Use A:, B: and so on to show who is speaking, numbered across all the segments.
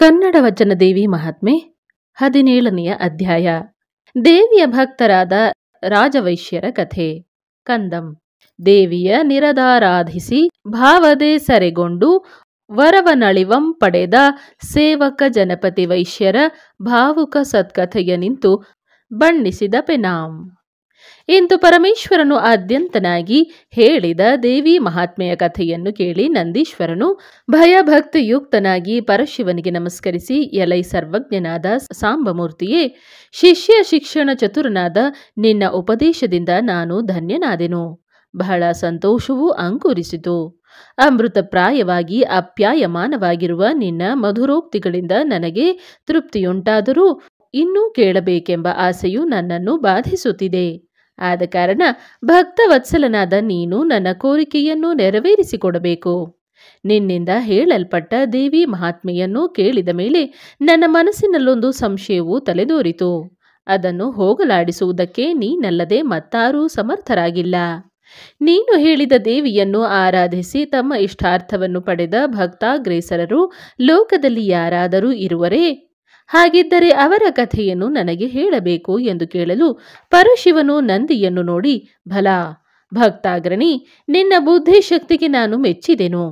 A: ಕನ್ನಡ ದೇವಿ ಮಹಾತ್ಮೆ ಹದಿನೇಳನೆಯ ಅಧ್ಯಾಯ ದೇವಿಯ ಭಕ್ತರಾದ ರಾಜವೈಶ್ಯರ ಕಥೆ ಕಂದಂ ದೇವಿಯ ನಿರದಾರಾಧಿಸಿ ಭಾವದೆ ಸರೆಗೊಂಡು ವರವನಳಿವಂ ಪಡೆದ ಸೇವಕ ಜನಪತಿ ವೈಶ್ಯರ ಭಾವುಕ ಸತ್ಕಥೆಯ ನಿಂತು ಬಣ್ಣಿಸಿದ ಪೆನಾಂ ಎಂದು ಪರಮೇಶ್ವರನು ಆದ್ಯಂತನಾಗಿ ಹೇಳಿದ ದೇವಿ ಮಹಾತ್ಮೆಯ ಕಥೆಯನ್ನು ಕೇಳಿ ನಂದೀಶ್ವರನು ಭಯಭಕ್ತಿಯುಕ್ತನಾಗಿ ಪರಶಿವನಿಗೆ ನಮಸ್ಕರಿಸಿ ಎಲೈ ಸರ್ವಜ್ಞನಾದ ಸಾಂಬಮೂರ್ತಿಯೇ ಶಿಷ್ಯ ಶಿಕ್ಷಣ ಚತುರನಾದ ನಿನ್ನ ಉಪದೇಶದಿಂದ ನಾನು ಧನ್ಯನಾದೆನು ಬಹಳ ಸಂತೋಷವೂ ಅಂಕುರಿಸಿತು ಅಮೃತಪ್ರಾಯವಾಗಿ ಅಪ್ಯಾಯಮಾನವಾಗಿರುವ ನಿನ್ನ ಮಧುರೋಕ್ತಿಗಳಿಂದ ನನಗೆ ತೃಪ್ತಿಯುಂಟಾದರೂ ಇನ್ನೂ ಕೇಳಬೇಕೆಂಬ ಆಸೆಯು ನನ್ನನ್ನು ಬಾಧಿಸುತ್ತಿದೆ ಆದ ಕಾರಣ ಭಕ್ತವತ್ಸಲನಾದ ನೀನು ನನ್ನ ಕೋರಿಕೆಯನ್ನು ನೆರವೇರಿಸಿಕೊಡಬೇಕು ನಿನ್ನಿಂದ ಹೇಳಲ್ಪಟ್ಟ ದೇವಿ ಮಹಾತ್ಮೆಯನ್ನು ಕೇಳಿದ ಮೇಲೆ ನನ್ನ ಮನಸ್ಸಿನಲ್ಲೊಂದು ಸಂಶಯವು ತಲೆದೋರಿತು ಅದನ್ನು ಹೋಗಲಾಡಿಸುವುದಕ್ಕೆ ನೀನಲ್ಲದೆ ಮತ್ತಾರೂ ಸಮರ್ಥರಾಗಿಲ್ಲ ನೀನು ಹೇಳಿದ ದೇವಿಯನ್ನು ಆರಾಧಿಸಿ ತಮ್ಮ ಇಷ್ಟಾರ್ಥವನ್ನು ಪಡೆದ ಭಕ್ತಾಗ್ರೇಸರರು ಲೋಕದಲ್ಲಿ ಯಾರಾದರೂ ಇರುವರೇ ಹಾಗಿದ್ದರೆ ಅವರ ಕಥೆಯನ್ನು ನನಗೆ ಹೇಳಬೇಕು ಎಂದು ಕೇಳಲು ಪರಶಿವನು ನಂದಿಯನ್ನು ನೋಡಿ ಭಲ ಭಕ್ತಾಗ್ರಣಿ ನಿನ್ನ ಬುದ್ಧಿಶಕ್ತಿಗೆ ನಾನು ಮೆಚ್ಚಿದೆನು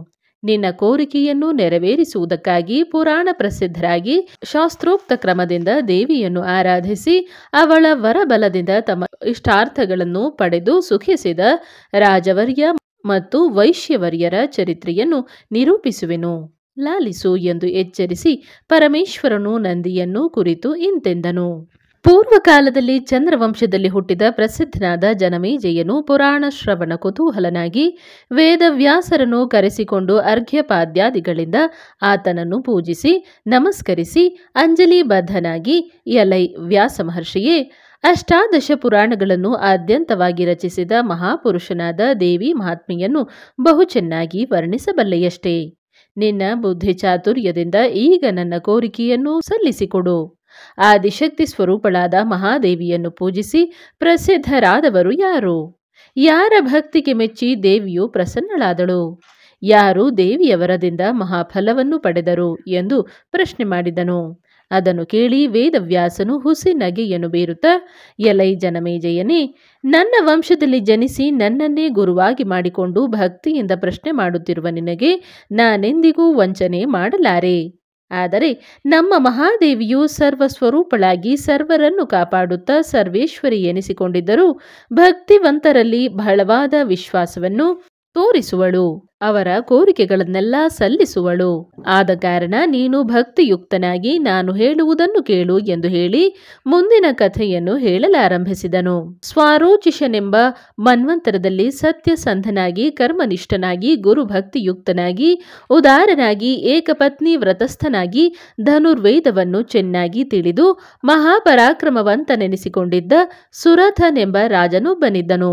A: ನಿನ್ನ ಕೋರಿಕೆಯನ್ನು ನೆರವೇರಿಸುವುದಕ್ಕಾಗಿ ಪುರಾಣ ಪ್ರಸಿದ್ಧರಾಗಿ ಶಾಸ್ತ್ರೋಕ್ತ ಕ್ರಮದಿಂದ ದೇವಿಯನ್ನು ಆರಾಧಿಸಿ ಅವಳ ವರಬಲದಿಂದ ತಮ್ಮ ಇಷ್ಟಾರ್ಥಗಳನ್ನು ಪಡೆದು ಸುಖಿಸಿದ ರಾಜವರ್ಯ ಮತ್ತು ವೈಶ್ಯವರ್ಯರ ಚರಿತ್ರೆಯನ್ನು ನಿರೂಪಿಸುವೆನು ಲಾಲಿಸು ಎಂದು ಎಚ್ಚರಿಸಿ ಪರಮೇಶ್ವರನು ನಂದಿಯನ್ನು ಕುರಿತು ಇಂತೆಂದನು ಪೂರ್ವಕಾಲದಲ್ಲಿ ಚಂದ್ರವಂಶದಲ್ಲಿ ಹುಟ್ಟಿದ ಪ್ರಸಿದ್ಧನಾದ ಜನಮೇಜಯನು ಪುರಾಣ ಶ್ರವಣ ಕುತೂಹಲನಾಗಿ ವೇದವ್ಯಾಸರನ್ನು ಕರೆಸಿಕೊಂಡು ಅರ್ಘ್ಯಪಾದ್ಯಾದಿಗಳಿಂದ ಆತನನ್ನು ಪೂಜಿಸಿ ನಮಸ್ಕರಿಸಿ ಅಂಜಲಿ ಬದ್ಧನಾಗಿ ಯಲೈ ವ್ಯಾಸ ಮಹರ್ಷಿಯೇ ಅಷ್ಟಾದಶ ಪುರಾಣಗಳನ್ನು ಆದ್ಯಂತವಾಗಿ ರಚಿಸಿದ ಮಹಾಪುರುಷನಾದ ದೇವಿ ಮಹಾತ್ಮೆಯನ್ನು ಬಹು ಚೆನ್ನಾಗಿ ವರ್ಣಿಸಬಲ್ಲೆಯಷ್ಟೇ ನಿನ್ನ ಬುದ್ಧಿ ಚಾತುರ್ಯದಿಂದ ಈಗ ನನ್ನ ಕೋರಿಕೆಯನ್ನು ಸಲ್ಲಿಸಿಕೊಡು ಆದಿಶಕ್ತಿ ಸ್ವರೂಪಳಾದ ಮಹಾದೇವಿಯನ್ನು ಪೂಜಿಸಿ ಪ್ರಸಿದ್ಧರಾದವರು ಯಾರು ಯಾರ ಭಕ್ತಿಗೆ ಮೆಚ್ಚಿ ದೇವಿಯು ಪ್ರಸನ್ನಳಾದಳು ಯಾರು ದೇವಿಯ ಮಹಾಫಲವನ್ನು ಪಡೆದರು ಎಂದು ಪ್ರಶ್ನೆ ಮಾಡಿದನು ಅದನ್ನು ಕೇಳಿ ವೇದವ್ಯಾಸನು ಹುಸಿ ನಗೆಯನ್ನು ಬೀರುತ್ತ ಎಲೈ ಜನಮೇಜಯನೇ ನನ್ನ ವಂಶದಲ್ಲಿ ಜನಿಸಿ ನನ್ನನ್ನೇ ಗುರುವಾಗಿ ಮಾಡಿಕೊಂಡು ಭಕ್ತಿಯಿಂದ ಪ್ರಶ್ನೆ ಮಾಡುತ್ತಿರುವ ನಿನಗೆ ನಾನೆಂದಿಗೂ ವಂಚನೆ ಮಾಡಲಾರೆ ಆದರೆ ನಮ್ಮ ಮಹಾದೇವಿಯು ಸರ್ವಸ್ವರೂಪಳಾಗಿ ಸರ್ವರನ್ನು ಕಾಪಾಡುತ್ತಾ ಸರ್ವೇಶ್ವರಿ ಎನಿಸಿಕೊಂಡಿದ್ದರೂ ಭಕ್ತಿವಂತರಲ್ಲಿ ಬಹಳವಾದ ವಿಶ್ವಾಸವನ್ನು ತೋರಿಸುವಳು ಅವರ ಕೋರಿಕೆಗಳನ್ನೆಲ್ಲ ಸಲ್ಲಿಸುವಳು ಆದ ಕಾರಣ ನೀನು ಭಕ್ತಿಯುಕ್ತನಾಗಿ ನಾನು ಹೇಳುವುದನ್ನು ಕೇಳು ಎಂದು ಹೇಳಿ ಮುಂದಿನ ಕಥೆಯನ್ನು ಹೇಳಲಾರಂಭಿಸಿದನು ಸ್ವಾರೋಚಿಷನೆಂಬ ಮನ್ವಂತರದಲ್ಲಿ ಸತ್ಯಸಂಧನಾಗಿ ಕರ್ಮನಿಷ್ಠನಾಗಿ ಗುರು ಭಕ್ತಿಯುಕ್ತನಾಗಿ ಉದಾರನಾಗಿ ಏಕಪತ್ನಿ ವ್ರತಸ್ಥನಾಗಿ ಧನುರ್ವೇದವನ್ನು ಚೆನ್ನಾಗಿ ತಿಳಿದು ಮಹಾಪರಾಕ್ರಮವಂತನೆನಿಸಿಕೊಂಡಿದ್ದ ಸುರಥನೆಂಬ ರಾಜನು ಬಂದಿದ್ದನು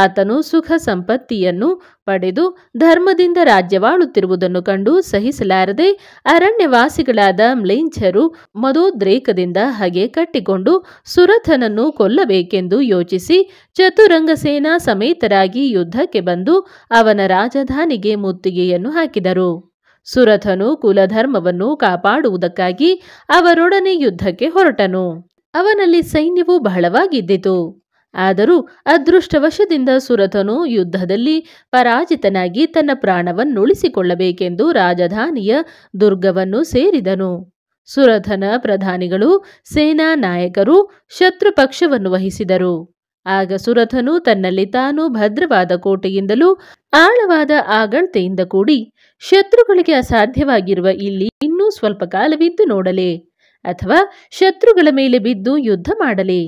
A: ಆತನು ಸುಖ ಸಂಪತ್ತಿಯನ್ನು ಪಡೆದು ಧರ್ಮದಿಂದ ರಾಜ್ಯವಾಳುತ್ತಿರುವುದನ್ನು ಕಂಡು ಸಹಿಸಲಾರದೆ ಅರಣ್ಯವಾಸಿಗಳಾದ ಮ್ಲೇಂಛರು ಮದೋದ್ರೇಕದಿಂದ ಹಗೆ ಕಟ್ಟಿಕೊಂಡು ಸುರಥನನ್ನು ಕೊಲ್ಲಬೇಕೆಂದು ಯೋಚಿಸಿ ಚತುರಂಗಸೇನಾ ಸಮೇತರಾಗಿ ಯುದ್ಧಕ್ಕೆ ಬಂದು ಅವನ ರಾಜಧಾನಿಗೆ ಮುತ್ತಿಗೆಯನ್ನು ಹಾಕಿದರು ಸುರಥನು ಕುಲಧರ್ಮವನ್ನು ಕಾಪಾಡುವುದಕ್ಕಾಗಿ ಅವರೊಡನೆ ಯುದ್ಧಕ್ಕೆ ಹೊರಟನು ಅವನಲ್ಲಿ ಸೈನ್ಯವು ಬಹಳವಾಗಿದ್ದಿತು ಆದರೂ ಅದೃಷ್ಟವಶದಿಂದ ಸುರಥನು ಯುದ್ಧದಲ್ಲಿ ಪರಾಜಿತನಾಗಿ ತನ್ನ ಪ್ರಾಣವನ್ನುಳಿಸಿಕೊಳ್ಳಬೇಕೆಂದು ರಾಜಧಾನಿಯ ದುರ್ಗವನ್ನು ಸೇರಿದನು ಸುರಥನ ಪ್ರಧಾನಿಗಳು ಸೇನಾ ನಾಯಕರು ಶತ್ರು ಪಕ್ಷವನ್ನು ವಹಿಸಿದರು ಆಗ ಸುರಥನು ತನ್ನಲ್ಲಿ ತಾನು ಭದ್ರವಾದ ಕೋಟೆಯಿಂದಲೂ ಆಳವಾದ ಆಗಳತೆಯಿಂದ ಕೂಡಿ ಶತ್ರುಗಳಿಗೆ ಅಸಾಧ್ಯವಾಗಿರುವ ಇಲ್ಲಿ ಇನ್ನೂ ಸ್ವಲ್ಪ ಕಾಲವಿದ್ದು ನೋಡಲೇ ಅಥವಾ ಶತ್ರುಗಳ ಮೇಲೆ ಬಿದ್ದು ಯುದ್ಧ ಮಾಡಲೇ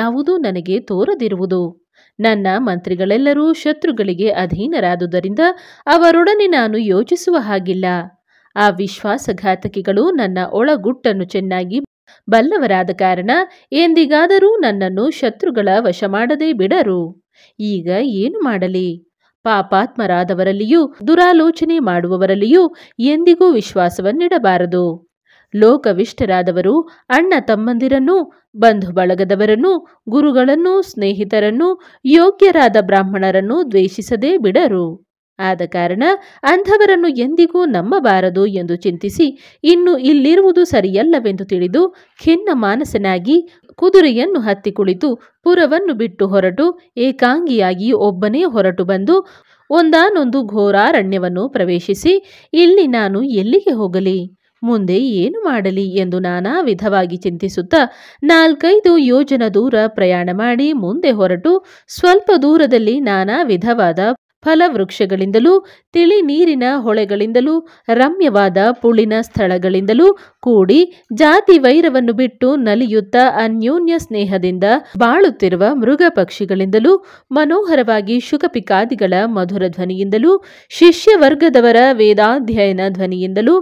A: ಯಾವುದೂ ನನಗೆ ತೋರದಿರುವುದು ನನ್ನ ಮಂತ್ರಿಗಳೆಲ್ಲರೂ ಶತ್ರುಗಳಿಗೆ ಅಧೀನರಾದುದರಿಂದ ಅವರೊಡನೆ ನಾನು ಯೋಚಿಸುವ ಹಾಗಿಲ್ಲ ಆ ವಿಶ್ವಾಸಘಾತಕಿಗಳು ನನ್ನ ಒಳಗುಟ್ಟನ್ನು ಚೆನ್ನಾಗಿ ಬಲ್ಲವರಾದ ಕಾರಣ ಎಂದಿಗಾದರೂ ನನ್ನನ್ನು ಶತ್ರುಗಳ ವಶ ಬಿಡರು ಈಗ ಏನು ಮಾಡಲಿ ಪಾಪಾತ್ಮರಾದವರಲ್ಲಿಯೂ ದುರಾಲೋಚನೆ ಮಾಡುವವರಲ್ಲಿಯೂ ಎಂದಿಗೂ ವಿಶ್ವಾಸವನ್ನಿಡಬಾರದು ಲೋಕವಿಷ್ಠರಾದವರು ಅಣ್ಣ ತಮ್ಮಂದಿರನ್ನು ಬಂಧು ಬಳಗದವರನ್ನು ಗುರುಗಳನ್ನು ಸ್ನೇಹಿತರನ್ನು ಯೋಗ್ಯರಾದ ಬ್ರಾಹ್ಮಣರನ್ನು ದ್ವೇಷಿಸದೇ ಬಿಡರು ಆದ ಕಾರಣ ಅಂಥವರನ್ನು ಎಂದಿಗೂ ನಂಬಬಾರದು ಎಂದು ಚಿಂತಿಸಿ ಇನ್ನು ಇಲ್ಲಿರುವುದು ಸರಿಯಲ್ಲವೆಂದು ತಿಳಿದು ಖಿನ್ನ ಮಾನಸನಾಗಿ ಕುದುರೆಯನ್ನು ಹತ್ತಿ ಕುಳಿತು ಪುರವನ್ನು ಬಿಟ್ಟು ಹೊರಟು ಏಕಾಂಗಿಯಾಗಿ ಒಬ್ಬನೇ ಹೊರಟು ಬಂದು ಒಂದಾನೊಂದು ಘೋರಾರಣ್ಯವನ್ನು ಪ್ರವೇಶಿಸಿ ಇಲ್ಲಿ ನಾನು ಎಲ್ಲಿಗೆ ಹೋಗಲಿ ಮುಂದೆ ಏನು ಮಾಡಲಿ ಎಂದು ನಾನಾ ವಿಧವಾಗಿ ಚಿಂತಿಸುತ್ತಾ ನಾಲ್ಕೈದು ಯೋಜನ ದೂರ ಪ್ರಯಾಣ ಮಾಡಿ ಮುಂದೆ ಹೊರಟು ಸ್ವಲ್ಪ ದೂರದಲ್ಲಿ ನಾನಾ ವಿಧವಾದ ಫಲವೃಕ್ಷಗಳಿಂದಲೂ ತಿಳಿ ನೀರಿನ ಹೊಳೆಗಳಿಂದಲೂ ರಮ್ಯವಾದ ಪುಳಿನ ಸ್ಥಳಗಳಿಂದಲೂ ಕೂಡಿ ಜಾತಿ ವೈರವನ್ನು ಬಿಟ್ಟು ನಲಿಯುತ್ತಾ ಅನ್ಯೋನ್ಯ ಸ್ನೇಹದಿಂದ ಬಾಳುತ್ತಿರುವ ಮೃಗ ಪಕ್ಷಿಗಳಿಂದಲೂ ಮನೋಹರವಾಗಿ ಶುಕಪಿಕಾದಿಗಳ ಮಧುರ ಧ್ವನಿಯಿಂದಲೂ ಶಿಷ್ಯವರ್ಗದವರ ವೇದಾಧ್ಯಯನ ಧ್ವನಿಯಿಂದಲೂ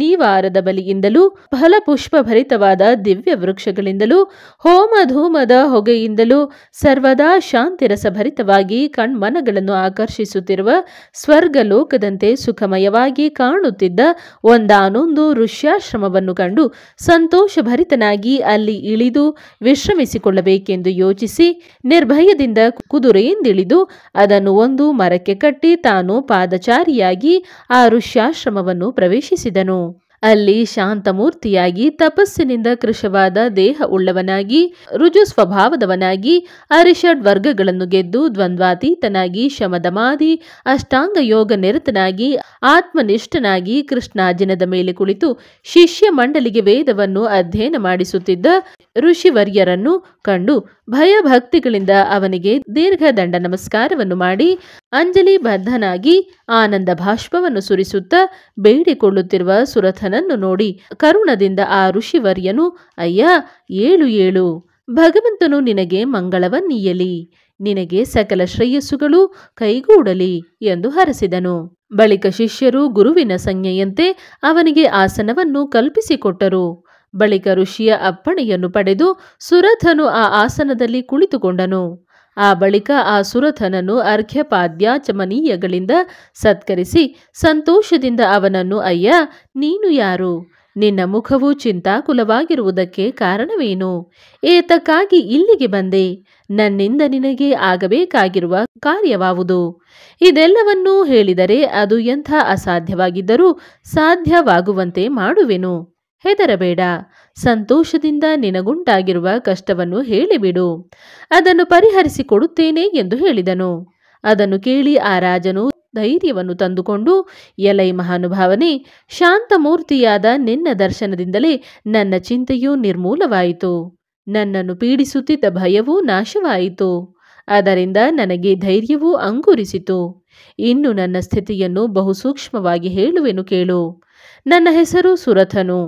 A: ನೀವಾರದ ಬಲಿಯಿಂದಲೂ ಫಲಪುಷ್ಪಭರಿತವಾದ ದಿವ್ಯ ವೃಕ್ಷಗಳಿಂದಲೂ ಹೋಮ ಹೊಗೆಯಿಂದಲೂ ಸರ್ವದಾ ಶಾಂತಿರಸಭರಿತವಾಗಿ ಕಣ್ಮನಗಳನ್ನು ಆಕರ್ಷಿಸುತ್ತಿರುವ ಸ್ವರ್ಗಲೋಕದಂತೆ ಸುಖಮಯವಾಗಿ ಕಾಣುತ್ತಿದ್ದ ಒಂದಾನೊಂದು ಋಷ್ಯಾಶ್ರಮವನ್ನು ಕಂಡು ಸಂತೋಷಭರಿತನಾಗಿ ಅಲ್ಲಿ ಇಳಿದು ವಿಶ್ರಮಿಸಿಕೊಳ್ಳಬೇಕೆಂದು ಯೋಚಿಸಿ ನಿರ್ಭಯದಿಂದ ಕುದುರೆಯಿಂದಿಳಿದು ಅದನ್ನು ಒಂದು ಮರಕ್ಕೆ ಕಟ್ಟಿ ತಾನು ಪಾದಚಾರಿಯಾಗಿ ಆ ಋಷ್ಯಾಶ್ರಮವನ್ನು ಪ್ರವೇಶಿಸಿದನು ಅಲ್ಲಿ ಶಾಂತಮೂರ್ತಿಯಾಗಿ ತಪಸ್ಸಿನಿಂದ ಕೃಶವಾದ ದೇಹ ಉಳ್ಳವನಾಗಿ ರುಜು ಸ್ವಭಾವದವನಾಗಿ ಅರಿಷಡ್ ವರ್ಗಗಳನ್ನು ಗೆದ್ದು ದ್ವಂದ್ವಾತೀತನಾಗಿ ಶಮದಮಾದಿ ಅಷ್ಟಾಂಗ ಯೋಗ ನಿರತನಾಗಿ ಆತ್ಮನಿಷ್ಠನಾಗಿ ಕೃಷ್ಣಾಜಿನದ ಮೇಲೆ ಕುಳಿತು ಶಿಷ್ಯ ಮಂಡಲಿಗೆ ವೇದವನ್ನು ಅಧ್ಯಯನ ಮಾಡಿಸುತ್ತಿದ್ದ ಋಷಿವರ್ಯರನ್ನು ಕಂಡು ಭಯಭಕ್ತಿಗಳಿಂದ ಅವನಿಗೆ ದೀರ್ಘ ದಂಡ ನಮಸ್ಕಾರವನ್ನು ಮಾಡಿ ಅಂಜಲಿ ಬದ್ಧನಾಗಿ ಆನಂದ ಭಾಷ್ಪವನ್ನು ಸುರಿಸುತ್ತಾ ಬೇಡಿಕೊಳ್ಳುತ್ತಿರುವ ಸುರಥನನ್ನು ನೋಡಿ ಕರುಣದಿಂದ ಆ ಋಷಿವರ್ಯನು ಅಯ್ಯ ಏಳು ಏಳು ಭಗವಂತನು ನಿನಗೆ ಮಂಗಳವನ್ನೀಯಲಿ ನಿನಗೆ ಸಕಲ ಶ್ರೇಯಸ್ಸುಗಳು ಕೈಗೂಡಲಿ ಎಂದು ಹರಸಿದನು ಬಳಿಕ ಶಿಷ್ಯರು ಗುರುವಿನ ಸಂಜ್ಞೆಯಂತೆ ಅವನಿಗೆ ಆಸನವನ್ನು ಕಲ್ಪಿಸಿಕೊಟ್ಟರು ಬಳಿಕ ಋಷಿಯ ಅಪ್ಪಣೆಯನ್ನು ಪಡೆದು ಸುರಥನು ಆ ಆಸನದಲ್ಲಿ ಕುಳಿತುಕೊಂಡನು ಆ ಬಳಿಕ ಆ ಸುರಥನನ್ನು ಚಮನೀಯಗಳಿಂದ ಸತ್ಕರಿಸಿ ಸಂತೋಷದಿಂದ ಅವನನ್ನು ಅಯ್ಯ ನೀನು ಯಾರು ನಿನ್ನ ಮುಖವು ಚಿಂತಾಕುಲವಾಗಿರುವುದಕ್ಕೆ ಕಾರಣವೇನು ಏತಕ್ಕಾಗಿ ಇಲ್ಲಿಗೆ ಬಂದೆ ನನ್ನಿಂದ ನಿನಗೆ ಆಗಬೇಕಾಗಿರುವ ಕಾರ್ಯವಾವುದು ಇದೆಲ್ಲವನ್ನೂ ಹೇಳಿದರೆ ಅದು ಎಂಥ ಅಸಾಧ್ಯವಾಗಿದ್ದರೂ ಸಾಧ್ಯವಾಗುವಂತೆ ಮಾಡುವೆನು ಹೆದರಬೇಡ ಸಂತೋಷದಿಂದ ನಿನಗುಂಟಾಗಿರುವ ಕಷ್ಟವನ್ನು ಹೇಳಿಬಿಡು ಅದನ್ನು ಪರಿಹರಿಸಿಕೊಡುತ್ತೇನೆ ಎಂದು ಹೇಳಿದನು ಅದನ್ನು ಕೇಳಿ ಆ ರಾಜನು ಧೈರ್ಯವನ್ನು ತಂದುಕೊಂಡು ಎಲೈ ಮಹಾನುಭಾವನೆ ಶಾಂತಮೂರ್ತಿಯಾದ ನಿನ್ನ ದರ್ಶನದಿಂದಲೇ ನನ್ನ ಚಿಂತೆಯು ನಿರ್ಮೂಲವಾಯಿತು ನನ್ನನ್ನು ಪೀಡಿಸುತ್ತಿದ್ದ ಭಯವೂ ನಾಶವಾಯಿತು ಅದರಿಂದ ನನಗೆ ಧೈರ್ಯವೂ ಅಂಗುರಿಸಿತು ಇನ್ನು ನನ್ನ ಸ್ಥಿತಿಯನ್ನು ಬಹುಸೂಕ್ಷ್ಮವಾಗಿ ಹೇಳುವೆನು ಕೇಳು ನನ್ನ ಹೆಸರು ಸುರಥನು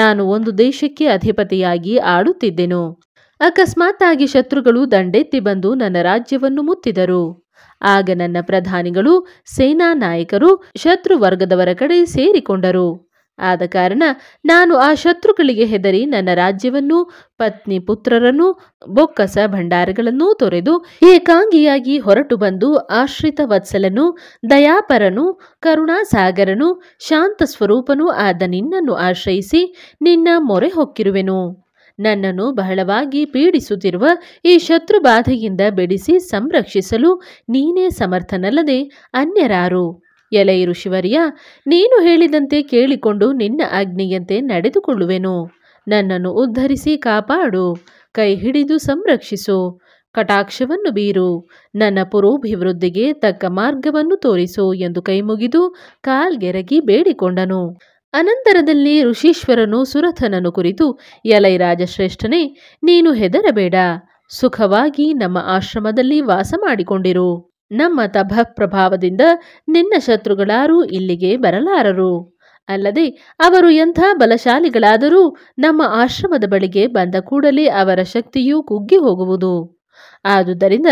A: ನಾನು ಒಂದು ದೇಶಕ್ಕೆ ಅಧಿಪತಿಯಾಗಿ ಆಡುತ್ತಿದ್ದೆನು ಅಕಸ್ಮಾತ್ತಾಗಿ ಶತ್ರುಗಳು ದಂಡೆತ್ತಿ ಬಂದು ನನ್ನ ರಾಜ್ಯವನ್ನು ಮುತ್ತಿದರು ಆಗ ನನ್ನ ಪ್ರಧಾನಿಗಳು ಸೇನಾ ನಾಯಕರು ಶತ್ರು ವರ್ಗದವರ ಕಡೆ ಸೇರಿಕೊಂಡರು ಆದ ಕಾರಣ ನಾನು ಆ ಶತ್ರುಗಳಿಗೆ ಹೆದರಿ ನನ್ನ ರಾಜ್ಯವನ್ನು ಪತ್ನಿ ಪುತ್ರರನ್ನೂ ಬೊಕ್ಕಸ ಭಂಡಾರಗಳನ್ನೂ ತೊರೆದು ಏಕಾಂಗಿಯಾಗಿ ಹೊರಟು ಬಂದು ಆಶ್ರಿತ ವತ್ಸಲನು ದಯಾಪರನು ಕರುಣಾಸಾಗರನು ಶಾಂತ ಸ್ವರೂಪನೂ ಆದ ನಿನ್ನನ್ನು ಆಶ್ರಯಿಸಿ ನಿನ್ನ ಮೊರೆ ಹೊಕ್ಕಿರುವೆನು ನನ್ನನ್ನು ಬಹಳವಾಗಿ ಪೀಡಿಸುತ್ತಿರುವ ಈ ಶತ್ರು ಬಾಧೆಯಿಂದ ಬಿಡಿಸಿ ಸಂರಕ್ಷಿಸಲು ನೀನೇ ಸಮರ್ಥನಲ್ಲದೆ ಅನ್ಯರಾರು ಎಲೈ ಶಿವರಿಯ ನೀನು ಹೇಳಿದಂತೆ ಕೇಳಿಕೊಂಡು ನಿನ್ನ ಆಜ್ಞೆಯಂತೆ ನಡೆದುಕೊಳ್ಳುವೆನು ನನ್ನನ್ನು ಉದ್ಧರಿಸಿ ಕಾಪಾಡು ಕೈ ಹಿಡಿದು ಸಂರಕ್ಷಿಸು ಕಟಾಕ್ಷವನ್ನು ಬೀರು ನನ್ನ ಪುರೋಭಿವೃದ್ಧಿಗೆ ತಕ್ಕ ಮಾರ್ಗವನ್ನು ತೋರಿಸು ಎಂದು ಕೈಮುಗಿದು ಕಾಲ್ಗೆರಗಿ ಬೇಡಿಕೊಂಡನು ಅನಂತರದಲ್ಲಿ ಋಷೀಶ್ವರನು ಸುರಥನನು ಕುರಿತು ಎಲೈ ರಾಜಶ್ರೇಷ್ಠನೇ ನೀನು ಹೆದರಬೇಡ ಸುಖವಾಗಿ ನಮ್ಮ ಆಶ್ರಮದಲ್ಲಿ ವಾಸ ಮಾಡಿಕೊಂಡಿರು ನಮ್ಮ ತಭ ಪ್ರಭಾವದಿಂದ ನಿನ್ನ ಶತ್ರುಗಳಾರೂ ಇಲ್ಲಿಗೆ ಬರಲಾರರು ಅಲ್ಲದೆ ಅವರು ಎಂಥ ಬಲಶಾಲಿಗಳಾದರೂ ನಮ್ಮ ಆಶ್ರಮದ ಬಳಿಗೆ ಬಂದ ಕೂಡಲೇ ಅವರ ಶಕ್ತಿಯು ಕುಗ್ಗಿ ಹೋಗುವುದು ಆದುದರಿಂದ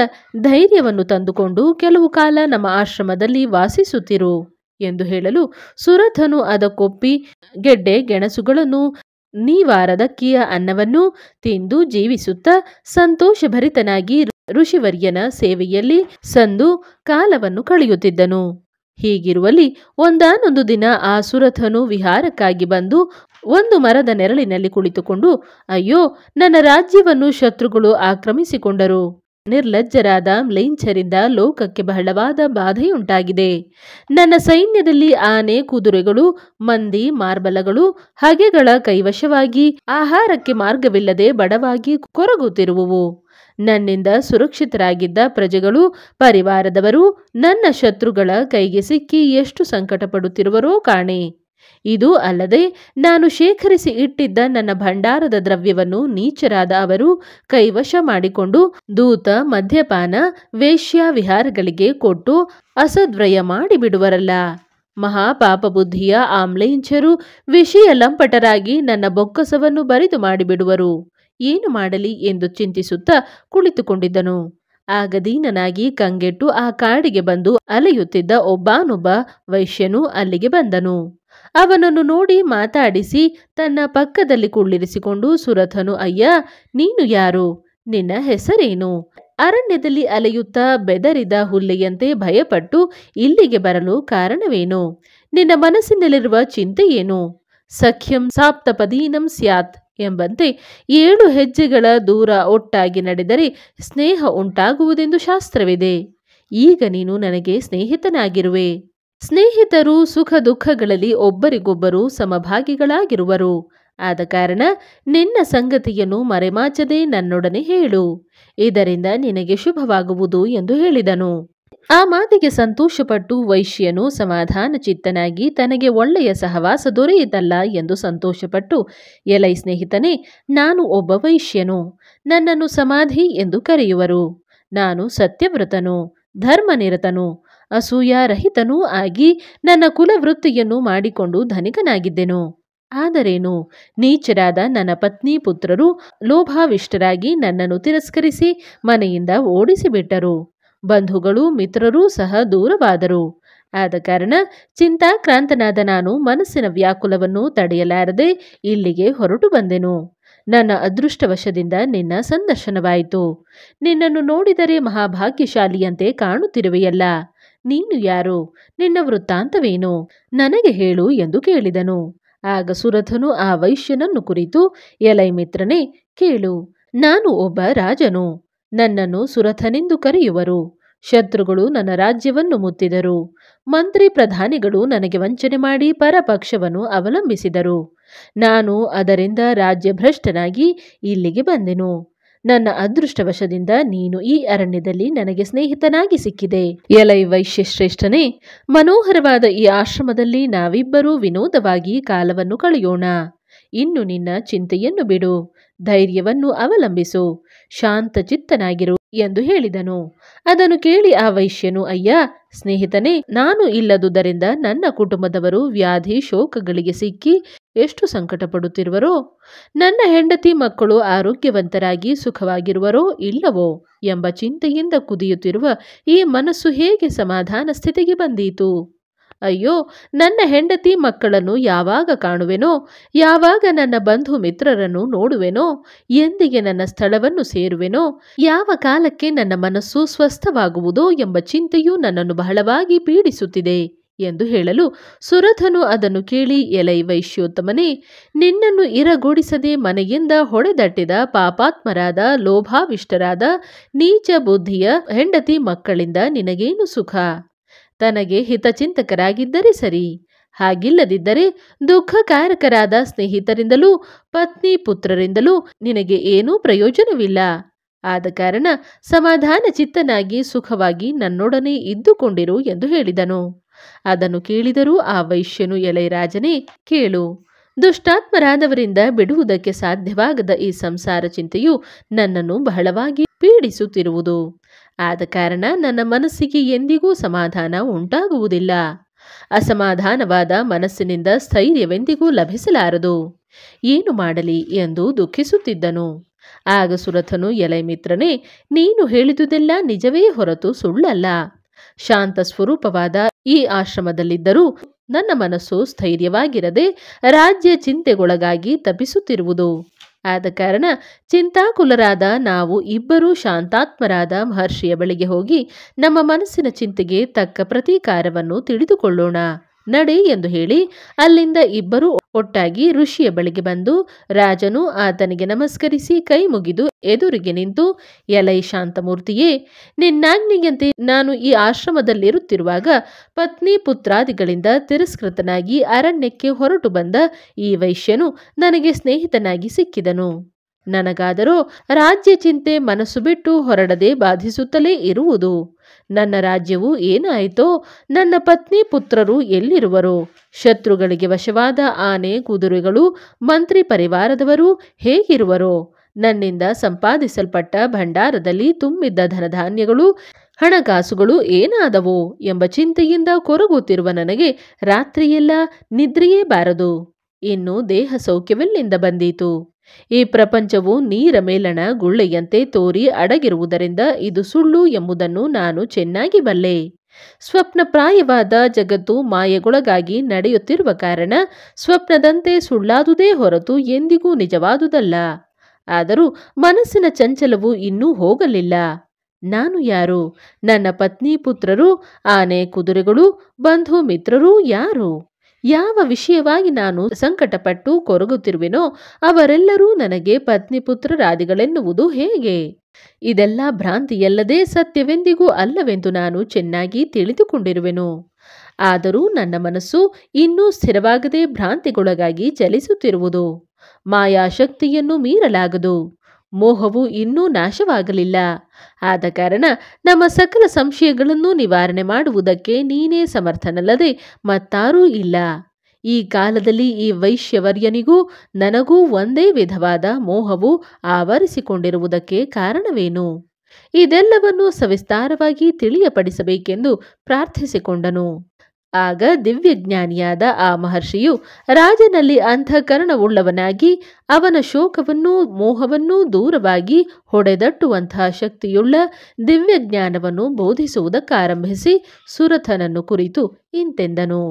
A: ಧೈರ್ಯವನ್ನು ತಂದುಕೊಂಡು ಕೆಲವು ಕಾಲ ನಮ್ಮ ಆಶ್ರಮದಲ್ಲಿ ವಾಸಿಸುತ್ತಿರು ಎಂದು ಹೇಳಲು ಸುರಥನು ಅದಕ್ಕೊಪ್ಪಿ ಗೆಡ್ಡೆ ಗೆಣಸುಗಳನ್ನು ನೀವಾರದಕ್ಕಿಯ ಅನ್ನವನ್ನು ತಿಂದು ಜೀವಿಸುತ್ತಾ ಸಂತೋಷಭರಿತನಾಗಿ ಋಷಿವರ್ಯನ ಸೇವೆಯಲ್ಲಿ ಸಂದು ಕಾಲವನ್ನು ಕಳೆಯುತ್ತಿದ್ದನು ಹೀಗಿರುವಲ್ಲಿ ಒಂದಾನೊಂದು ದಿನ ಆ ಸುರಥನು ವಿಹಾರಕ್ಕಾಗಿ ಬಂದು ಒಂದು ಮರದ ನೆರಳಿನಲ್ಲಿ ಕುಳಿತುಕೊಂಡು ಅಯ್ಯೋ ನನ್ನ ರಾಜ್ಯವನ್ನು ಶತ್ರುಗಳು ಆಕ್ರಮಿಸಿಕೊಂಡರು ನಿರ್ಲಜ್ಜರಾದ ಮ್ಲೈಂಚರಿಂದ ಲೋಕಕ್ಕೆ ಬಹಳವಾದ ಬಾಧೆಯುಂಟಾಗಿದೆ ನನ್ನ ಸೈನ್ಯದಲ್ಲಿ ಆನೆ ಕುದುರೆಗಳು ಮಂದಿ ಮಾರ್ಬಲಗಳು ಹಗೆಗಳ ಕೈವಶವಾಗಿ ಆಹಾರಕ್ಕೆ ಮಾರ್ಗವಿಲ್ಲದೆ ಬಡವಾಗಿ ಕೊರಗುತ್ತಿರುವುವು ನನ್ನಿಂದ ಸುರಕ್ಷಿತರಾಗಿದ್ದ ಪ್ರಜೆಗಳು ಪರಿವಾರದವರು ನನ್ನ ಶತ್ರುಗಳ ಕೈಗೆ ಸಿಕ್ಕಿ ಎಷ್ಟು ಸಂಕಟ ಪಡುತ್ತಿರುವರೋ ಕಾಣೆ ಇದು ಅಲ್ಲದೆ ನಾನು ಶೇಖರಿಸಿ ಇಟ್ಟಿದ್ದ ನನ್ನ ಭಂಡಾರದ ದ್ರವ್ಯವನ್ನು ನೀಚರಾದ ಅವರು ಕೈವಶ ಮಾಡಿಕೊಂಡು ದೂತ ಮದ್ಯಪಾನ ವಿಹಾರಗಳಿಗೆ ಕೊಟ್ಟು ಅಸದ್ವಯ ಮಾಡಿಬಿಡುವರಲ್ಲ ಬುದ್ಧಿಯ ಆಮ್ಲೈಂಚರು ವಿಷಯ ಲಂಪಟರಾಗಿ ನನ್ನ ಬೊಕ್ಕಸವನ್ನು ಬರಿದು ಮಾಡಿಬಿಡುವರು ಏನು ಮಾಡಲಿ ಎಂದು ಚಿಂತಿಸುತ್ತಾ ಕುಳಿತುಕೊಂಡಿದ್ದನು ದೀನನಾಗಿ ಕಂಗೆಟ್ಟು ಆ ಕಾಡಿಗೆ ಬಂದು ಅಲೆಯುತ್ತಿದ್ದ ಒಬ್ಬಾನೊಬ್ಬ ವೈಶ್ಯನು ಅಲ್ಲಿಗೆ ಬಂದನು ಅವನನ್ನು ನೋಡಿ ಮಾತಾಡಿಸಿ ತನ್ನ ಪಕ್ಕದಲ್ಲಿ ಕುಳ್ಳಿರಿಸಿಕೊಂಡು ಸುರಥನು ಅಯ್ಯ ನೀನು ಯಾರು ನಿನ್ನ ಹೆಸರೇನು ಅರಣ್ಯದಲ್ಲಿ ಅಲೆಯುತ್ತಾ ಬೆದರಿದ ಹುಲ್ಲೆಯಂತೆ ಭಯಪಟ್ಟು ಇಲ್ಲಿಗೆ ಬರಲು ಕಾರಣವೇನು ನಿನ್ನ ಮನಸ್ಸಿನಲ್ಲಿರುವ ಚಿಂತೆಯೇನು ಸಖ್ಯಂ ಸಾಪ್ತಪದೀನಂ ಸ್ಯಾತ್ ಎಂಬಂತೆ ಏಳು ಹೆಜ್ಜೆಗಳ ದೂರ ಒಟ್ಟಾಗಿ ನಡೆದರೆ ಸ್ನೇಹ ಉಂಟಾಗುವುದೆಂದು ಶಾಸ್ತ್ರವಿದೆ ಈಗ ನೀನು ನನಗೆ ಸ್ನೇಹಿತನಾಗಿರುವೆ ಸ್ನೇಹಿತರು ಸುಖ ದುಃಖಗಳಲ್ಲಿ ಒಬ್ಬರಿಗೊಬ್ಬರು ಸಮಭಾಗಿಗಳಾಗಿರುವರು ಆದ ಕಾರಣ ನಿನ್ನ ಸಂಗತಿಯನ್ನು ಮರೆಮಾಚದೆ ನನ್ನೊಡನೆ ಹೇಳು ಇದರಿಂದ ನಿನಗೆ ಶುಭವಾಗುವುದು ಎಂದು ಹೇಳಿದನು ಆ ಮಾತಿಗೆ ಸಂತೋಷಪಟ್ಟು ವೈಶ್ಯನು ಸಮಾಧಾನ ಚಿತ್ತನಾಗಿ ತನಗೆ ಒಳ್ಳೆಯ ಸಹವಾಸ ದೊರೆಯಿತಲ್ಲ ಎಂದು ಸಂತೋಷಪಟ್ಟು ಎಲೈ ಸ್ನೇಹಿತನೇ ನಾನು ಒಬ್ಬ ವೈಶ್ಯನು ನನ್ನನ್ನು ಸಮಾಧಿ ಎಂದು ಕರೆಯುವರು ನಾನು ಸತ್ಯವ್ರತನು ಧರ್ಮನಿರತನು ಅಸೂಯಾರಹಿತನೂ ಆಗಿ ನನ್ನ ಕುಲವೃತ್ತಿಯನ್ನು ಮಾಡಿಕೊಂಡು ಧನಿಕನಾಗಿದ್ದೆನು ಆದರೇನು ನೀಚರಾದ ನನ್ನ ಪತ್ನಿ ಪುತ್ರರು ಲೋಭಾವಿಷ್ಟರಾಗಿ ನನ್ನನ್ನು ತಿರಸ್ಕರಿಸಿ ಮನೆಯಿಂದ ಓಡಿಸಿಬಿಟ್ಟರು ಬಂಧುಗಳು ಮಿತ್ರರೂ ಸಹ ದೂರವಾದರು ಆದ ಕಾರಣ ಚಿಂತಾಕ್ರಾಂತನಾದ ನಾನು ಮನಸ್ಸಿನ ವ್ಯಾಕುಲವನ್ನು ತಡೆಯಲಾರದೆ ಇಲ್ಲಿಗೆ ಹೊರಟು ಬಂದೆನು ನನ್ನ ಅದೃಷ್ಟವಶದಿಂದ ನಿನ್ನ ಸಂದರ್ಶನವಾಯಿತು ನಿನ್ನನ್ನು ನೋಡಿದರೆ ಮಹಾಭಾಗ್ಯಶಾಲಿಯಂತೆ ಕಾಣುತ್ತಿರುವೆಯಲ್ಲ ನೀನು ಯಾರು ನಿನ್ನ ವೃತ್ತಾಂತವೇನು ನನಗೆ ಹೇಳು ಎಂದು ಕೇಳಿದನು ಆಗ ಸುರಥನು ಆ ವೈಶ್ಯನನ್ನು ಕುರಿತು ಎಲೈ ಮಿತ್ರನೇ ಕೇಳು ನಾನು ಒಬ್ಬ ರಾಜನು ನನ್ನನ್ನು ಸುರಥನೆಂದು ಕರೆಯುವರು ಶತ್ರುಗಳು ನನ್ನ ರಾಜ್ಯವನ್ನು ಮುತ್ತಿದರು ಮಂತ್ರಿ ಪ್ರಧಾನಿಗಳು ನನಗೆ ವಂಚನೆ ಮಾಡಿ ಪರಪಕ್ಷವನ್ನು ಅವಲಂಬಿಸಿದರು ನಾನು ಅದರಿಂದ ರಾಜ್ಯ ಭ್ರಷ್ಟನಾಗಿ ಇಲ್ಲಿಗೆ ಬಂದೆನು ನನ್ನ ಅದೃಷ್ಟವಶದಿಂದ ನೀನು ಈ ಅರಣ್ಯದಲ್ಲಿ ನನಗೆ ಸ್ನೇಹಿತನಾಗಿ ಸಿಕ್ಕಿದೆ ಎಲೈ ವೈಶ್ಯ ಶ್ರೇಷ್ಠನೇ ಮನೋಹರವಾದ ಈ ಆಶ್ರಮದಲ್ಲಿ ನಾವಿಬ್ಬರೂ ವಿನೋದವಾಗಿ ಕಾಲವನ್ನು ಕಳೆಯೋಣ ಇನ್ನು ನಿನ್ನ ಚಿಂತೆಯನ್ನು ಬಿಡು ಧೈರ್ಯವನ್ನು ಅವಲಂಬಿಸು ಶಾಂತಚಿತ್ತನಾಗಿರು ಎಂದು ಹೇಳಿದನು ಅದನ್ನು ಕೇಳಿ ಆ ವೈಶ್ಯನು ಅಯ್ಯ ಸ್ನೇಹಿತನೇ ನಾನು ಇಲ್ಲದುದರಿಂದ ನನ್ನ ಕುಟುಂಬದವರು ವ್ಯಾಧಿ ಶೋಕಗಳಿಗೆ ಸಿಕ್ಕಿ ಎಷ್ಟು ಸಂಕಟ ನನ್ನ ಹೆಂಡತಿ ಮಕ್ಕಳು ಆರೋಗ್ಯವಂತರಾಗಿ ಸುಖವಾಗಿರುವರೋ ಇಲ್ಲವೋ ಎಂಬ ಚಿಂತೆಯಿಂದ ಕುದಿಯುತ್ತಿರುವ ಈ ಮನಸ್ಸು ಹೇಗೆ ಸಮಾಧಾನ ಸ್ಥಿತಿಗೆ ಬಂದೀತು ಅಯ್ಯೋ ನನ್ನ ಹೆಂಡತಿ ಮಕ್ಕಳನ್ನು ಯಾವಾಗ ಕಾಣುವೆನೋ ಯಾವಾಗ ನನ್ನ ಬಂಧು ಮಿತ್ರರನ್ನು ನೋಡುವೆನೋ ಎಂದಿಗೆ ನನ್ನ ಸ್ಥಳವನ್ನು ಸೇರುವೆನೋ ಯಾವ ಕಾಲಕ್ಕೆ ನನ್ನ ಮನಸ್ಸು ಸ್ವಸ್ಥವಾಗುವುದೋ ಎಂಬ ಚಿಂತೆಯು ನನ್ನನ್ನು ಬಹಳವಾಗಿ ಪೀಡಿಸುತ್ತಿದೆ ಎಂದು ಹೇಳಲು ಸುರಥನು ಅದನ್ನು ಕೇಳಿ ಎಲೈ ವೈಶ್ಯೋತ್ತಮನೇ ನಿನ್ನನ್ನು ಇರಗೂಡಿಸದೆ ಮನೆಯಿಂದ ಹೊಡೆದಟ್ಟಿದ ಪಾಪಾತ್ಮರಾದ ಲೋಭಾವಿಷ್ಟರಾದ ನೀಚ ಬುದ್ಧಿಯ ಹೆಂಡತಿ ಮಕ್ಕಳಿಂದ ನಿನಗೇನು ಸುಖ ತನಗೆ ಹಿತಚಿಂತಕರಾಗಿದ್ದರೆ ಸರಿ ಹಾಗಿಲ್ಲದಿದ್ದರೆ ದುಃಖಕಾರಕರಾದ ಸ್ನೇಹಿತರಿಂದಲೂ ಪತ್ನಿ ಪುತ್ರರಿಂದಲೂ ನಿನಗೆ ಏನೂ ಪ್ರಯೋಜನವಿಲ್ಲ ಆದ ಕಾರಣ ಸಮಾಧಾನ ಚಿತ್ತನಾಗಿ ಸುಖವಾಗಿ ನನ್ನೊಡನೆ ಇದ್ದುಕೊಂಡಿರು ಎಂದು ಹೇಳಿದನು ಅದನ್ನು ಕೇಳಿದರೂ ಆ ವೈಶ್ಯನು ಎಳೆಯರಾಜನೇ ಕೇಳು ದುಷ್ಟಾತ್ಮರಾದವರಿಂದ ಬಿಡುವುದಕ್ಕೆ ಸಾಧ್ಯವಾಗದ ಈ ಸಂಸಾರ ಚಿಂತೆಯು ನನ್ನನ್ನು ಬಹಳವಾಗಿ ಪೀಡಿಸುತ್ತಿರುವುದು ಆದ ಕಾರಣ ನನ್ನ ಮನಸ್ಸಿಗೆ ಎಂದಿಗೂ ಸಮಾಧಾನ ಉಂಟಾಗುವುದಿಲ್ಲ ಅಸಮಾಧಾನವಾದ ಮನಸ್ಸಿನಿಂದ ಸ್ಥೈರ್ಯವೆಂದಿಗೂ ಲಭಿಸಲಾರದು ಏನು ಮಾಡಲಿ ಎಂದು ದುಃಖಿಸುತ್ತಿದ್ದನು ಆಗ ಸುರಥನು ಎಲೆ ನೀನು ಹೇಳಿದುದೆಲ್ಲ ನಿಜವೇ ಹೊರತು ಸುಳ್ಳಲ್ಲ ಶಾಂತ ಸ್ವರೂಪವಾದ ಈ ಆಶ್ರಮದಲ್ಲಿದ್ದರೂ ನನ್ನ ಮನಸ್ಸು ಸ್ಥೈರ್ಯವಾಗಿರದೆ ರಾಜ್ಯ ಚಿಂತೆಗೊಳಗಾಗಿ ತಪ್ಪಿಸುತ್ತಿರುವುದು ಆದ ಕಾರಣ ಚಿಂತಾಕುಲರಾದ ನಾವು ಇಬ್ಬರೂ ಶಾಂತಾತ್ಮರಾದ ಮಹರ್ಷಿಯ ಬಳಿಗೆ ಹೋಗಿ ನಮ್ಮ ಮನಸ್ಸಿನ ಚಿಂತೆಗೆ ತಕ್ಕ ಪ್ರತೀಕಾರವನ್ನು ತಿಳಿದುಕೊಳ್ಳೋಣ ನಡೆ ಎಂದು ಹೇಳಿ ಅಲ್ಲಿಂದ ಇಬ್ಬರು ಒಟ್ಟಾಗಿ ಋಷಿಯ ಬಳಿಗೆ ಬಂದು ರಾಜನು ಆತನಿಗೆ ನಮಸ್ಕರಿಸಿ ಕೈ ಮುಗಿದು ಎದುರಿಗೆ ನಿಂತು ಎಲೈ ಶಾಂತಮೂರ್ತಿಯೇ ನಿನ್ನಾಜ್ಞೆಯಂತೆ ನಾನು ಈ ಆಶ್ರಮದಲ್ಲಿರುತ್ತಿರುವಾಗ ಪತ್ನಿ ಪುತ್ರಾದಿಗಳಿಂದ ತಿರಸ್ಕೃತನಾಗಿ ಅರಣ್ಯಕ್ಕೆ ಹೊರಟು ಬಂದ ಈ ವೈಶ್ಯನು ನನಗೆ ಸ್ನೇಹಿತನಾಗಿ ಸಿಕ್ಕಿದನು ನನಗಾದರೂ ರಾಜ್ಯ ಚಿಂತೆ ಮನಸ್ಸು ಬಿಟ್ಟು ಹೊರಡದೆ ಬಾಧಿಸುತ್ತಲೇ ಇರುವುದು ನನ್ನ ರಾಜ್ಯವು ಏನಾಯಿತೋ ನನ್ನ ಪತ್ನಿ ಪುತ್ರರು ಎಲ್ಲಿರುವರು ಶತ್ರುಗಳಿಗೆ ವಶವಾದ ಆನೆ ಕುದುರೆಗಳು ಮಂತ್ರಿ ಪರಿವಾರದವರು ಹೇಗಿರುವರು ನನ್ನಿಂದ ಸಂಪಾದಿಸಲ್ಪಟ್ಟ ಭಂಡಾರದಲ್ಲಿ ತುಂಬಿದ್ದ ಧನಧಾನ್ಯಗಳು ಹಣಕಾಸುಗಳು ಏನಾದವು ಎಂಬ ಚಿಂತೆಯಿಂದ ಕೊರಗುತ್ತಿರುವ ನನಗೆ ರಾತ್ರಿಯೆಲ್ಲ ನಿದ್ರೆಯೇ ಬಾರದು ಇನ್ನು ದೇಹ ಸೌಖ್ಯವೆಲ್ಲಿಂದ ಬಂದೀತು ಈ ಪ್ರಪಂಚವು ನೀರ ಮೇಲಣ ಗುಳ್ಳೆಯಂತೆ ತೋರಿ ಅಡಗಿರುವುದರಿಂದ ಇದು ಸುಳ್ಳು ಎಂಬುದನ್ನು ನಾನು ಚೆನ್ನಾಗಿ ಬಲ್ಲೆ ಸ್ವಪ್ನಪ್ರಾಯವಾದ ಜಗತ್ತು ಮಾಯೆಗೊಳಗಾಗಿ ನಡೆಯುತ್ತಿರುವ ಕಾರಣ ಸ್ವಪ್ನದಂತೆ ಸುಳ್ಳಾದುದೇ ಹೊರತು ಎಂದಿಗೂ ನಿಜವಾದುದಲ್ಲ ಆದರೂ ಮನಸ್ಸಿನ ಚಂಚಲವು ಇನ್ನೂ ಹೋಗಲಿಲ್ಲ ನಾನು ಯಾರು ನನ್ನ ಪತ್ನಿ ಪುತ್ರರು ಆನೆ ಕುದುರೆಗಳು ಬಂಧು ಮಿತ್ರರು ಯಾರು ಯಾವ ವಿಷಯವಾಗಿ ನಾನು ಸಂಕಟಪಟ್ಟು ಕೊರಗುತ್ತಿರುವೆನೋ ಅವರೆಲ್ಲರೂ ನನಗೆ ಪತ್ನಿ ಪುತ್ರರಾದಿಗಳೆನ್ನುವುದು ಹೇಗೆ ಇದೆಲ್ಲ ಭ್ರಾಂತಿಯಲ್ಲದೆ ಸತ್ಯವೆಂದಿಗೂ ಅಲ್ಲವೆಂದು ನಾನು ಚೆನ್ನಾಗಿ ತಿಳಿದುಕೊಂಡಿರುವೆನು ಆದರೂ ನನ್ನ ಮನಸ್ಸು ಇನ್ನೂ ಸ್ಥಿರವಾಗದೆ ಭ್ರಾಂತಿಗೊಳಗಾಗಿ ಚಲಿಸುತ್ತಿರುವುದು ಮಾಯಾಶಕ್ತಿಯನ್ನು ಮೀರಲಾಗದು ಮೋಹವು ಇನ್ನೂ ನಾಶವಾಗಲಿಲ್ಲ ಆದ ಕಾರಣ ನಮ್ಮ ಸಕಲ ಸಂಶಯಗಳನ್ನು ನಿವಾರಣೆ ಮಾಡುವುದಕ್ಕೆ ನೀನೇ ಸಮರ್ಥನಲ್ಲದೆ ಮತ್ತಾರೂ ಇಲ್ಲ ಈ ಕಾಲದಲ್ಲಿ ಈ ವೈಶ್ಯವರ್ಯನಿಗೂ ನನಗೂ ಒಂದೇ ವಿಧವಾದ ಮೋಹವು ಆವರಿಸಿಕೊಂಡಿರುವುದಕ್ಕೆ ಕಾರಣವೇನು ಇದೆಲ್ಲವನ್ನು ಸವಿಸ್ತಾರವಾಗಿ ತಿಳಿಯಪಡಿಸಬೇಕೆಂದು ಪ್ರಾರ್ಥಿಸಿಕೊಂಡನು ಆಗ ದಿವ್ಯಜ್ಞಾನಿಯಾದ ಆ ಮಹರ್ಷಿಯು ರಾಜನಲ್ಲಿ ಅಂತಃಕರಣವುಳ್ಳವನಾಗಿ ಅವನ ಶೋಕವನ್ನೂ ಮೋಹವನ್ನೂ ದೂರವಾಗಿ ಹೊಡೆದಟ್ಟುವಂತಹ ಶಕ್ತಿಯುಳ್ಳ ದಿವ್ಯಜ್ಞಾನವನ್ನು ಬೋಧಿಸುವುದಕ್ಕಾರಂಭಿಸಿ ಸುರಥನನ್ನು ಕುರಿತು ಇಂತೆಂದನು